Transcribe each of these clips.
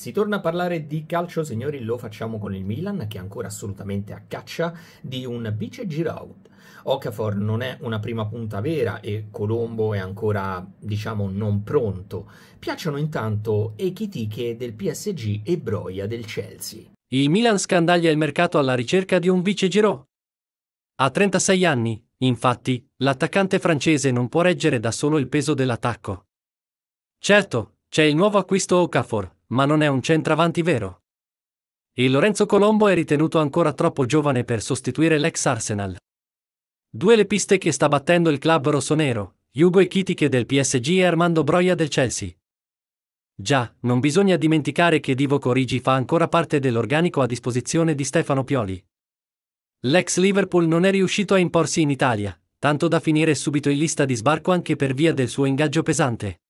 Si torna a parlare di calcio, signori, lo facciamo con il Milan, che è ancora assolutamente a caccia di un vice Giroud. Okafor non è una prima punta vera e Colombo è ancora, diciamo, non pronto. Piacciono intanto Ekitike del PSG e Broia del Chelsea. Il Milan scandaglia il mercato alla ricerca di un vice Giroud. A 36 anni, infatti, l'attaccante francese non può reggere da solo il peso dell'attacco. Certo, c'è il nuovo acquisto Okafor, ma non è un centravanti vero. Il Lorenzo Colombo è ritenuto ancora troppo giovane per sostituire l'ex Arsenal. Due le piste che sta battendo il club rossonero, Hugo Echitiche del PSG e Armando Broia del Chelsea. Già, non bisogna dimenticare che Divo Corigi fa ancora parte dell'organico a disposizione di Stefano Pioli. L'ex Liverpool non è riuscito a imporsi in Italia, tanto da finire subito in lista di sbarco anche per via del suo ingaggio pesante.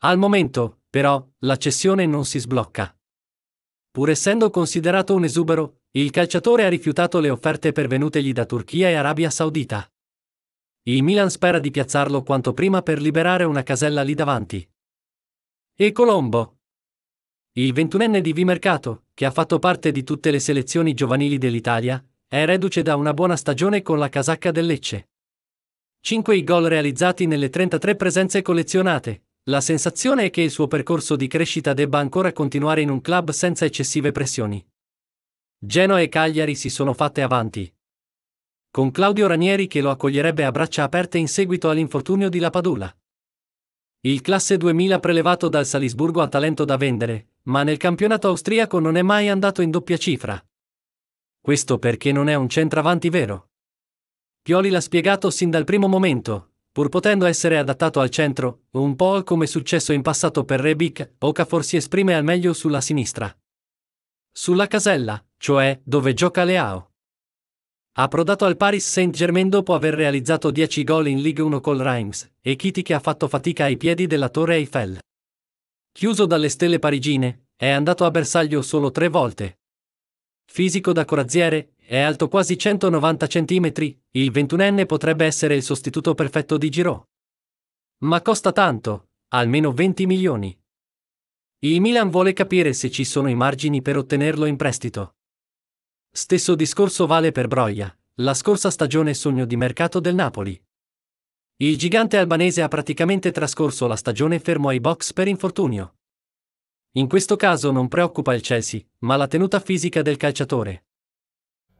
Al momento, però, la cessione non si sblocca. Pur essendo considerato un esubero, il calciatore ha rifiutato le offerte pervenutegli da Turchia e Arabia Saudita. Il Milan spera di piazzarlo quanto prima per liberare una casella lì davanti. E Colombo? Il ventunenne di Vimercato, che ha fatto parte di tutte le selezioni giovanili dell'Italia, è reduce da una buona stagione con la casacca del Lecce. 5 i gol realizzati nelle 33 presenze collezionate, la sensazione è che il suo percorso di crescita debba ancora continuare in un club senza eccessive pressioni. Genoa e Cagliari si sono fatte avanti. Con Claudio Ranieri che lo accoglierebbe a braccia aperte in seguito all'infortunio di La Padula. Il classe 2000 prelevato dal Salisburgo ha talento da vendere, ma nel campionato austriaco non è mai andato in doppia cifra. Questo perché non è un centravanti vero. Pioli l'ha spiegato sin dal primo momento, pur potendo essere adattato al centro, un po' come successo in passato per Rebic, Okafor si esprime al meglio sulla sinistra. Sulla casella, cioè dove gioca Leao. Approdato al Paris Saint-Germain dopo aver realizzato 10 gol in Ligue 1 col Reims, e Kitty che ha fatto fatica ai piedi della Torre Eiffel. Chiuso dalle stelle parigine, è andato a bersaglio solo tre volte. Fisico da corazziere, è alto quasi 190 cm, il ventunenne potrebbe essere il sostituto perfetto di Giroud. Ma costa tanto, almeno 20 milioni. Il Milan vuole capire se ci sono i margini per ottenerlo in prestito. Stesso discorso vale per Broglia, la scorsa stagione sogno di mercato del Napoli. Il gigante albanese ha praticamente trascorso la stagione fermo ai box per infortunio. In questo caso non preoccupa il Chelsea, ma la tenuta fisica del calciatore.